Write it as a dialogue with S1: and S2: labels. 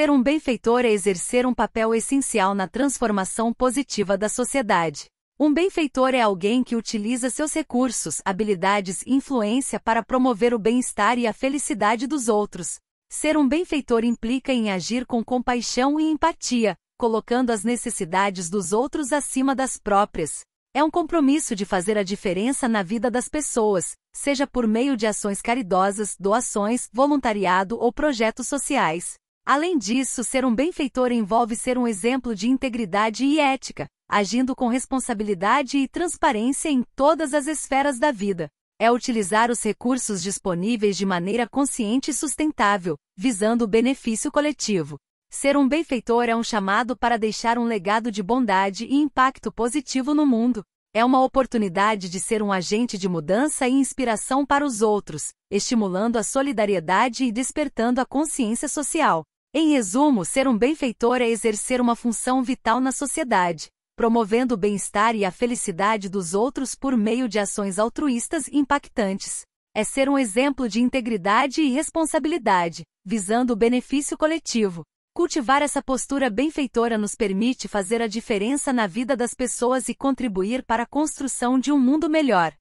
S1: Ser um benfeitor é exercer um papel essencial na transformação positiva da sociedade. Um benfeitor é alguém que utiliza seus recursos, habilidades e influência para promover o bem-estar e a felicidade dos outros. Ser um benfeitor implica em agir com compaixão e empatia, colocando as necessidades dos outros acima das próprias. É um compromisso de fazer a diferença na vida das pessoas, seja por meio de ações caridosas, doações, voluntariado ou projetos sociais. Além disso, ser um benfeitor envolve ser um exemplo de integridade e ética, agindo com responsabilidade e transparência em todas as esferas da vida. É utilizar os recursos disponíveis de maneira consciente e sustentável, visando o benefício coletivo. Ser um benfeitor é um chamado para deixar um legado de bondade e impacto positivo no mundo. É uma oportunidade de ser um agente de mudança e inspiração para os outros, estimulando a solidariedade e despertando a consciência social. Em resumo, ser um benfeitor é exercer uma função vital na sociedade, promovendo o bem-estar e a felicidade dos outros por meio de ações altruístas impactantes. É ser um exemplo de integridade e responsabilidade, visando o benefício coletivo. Cultivar essa postura benfeitora nos permite fazer a diferença na vida das pessoas e contribuir para a construção de um mundo melhor.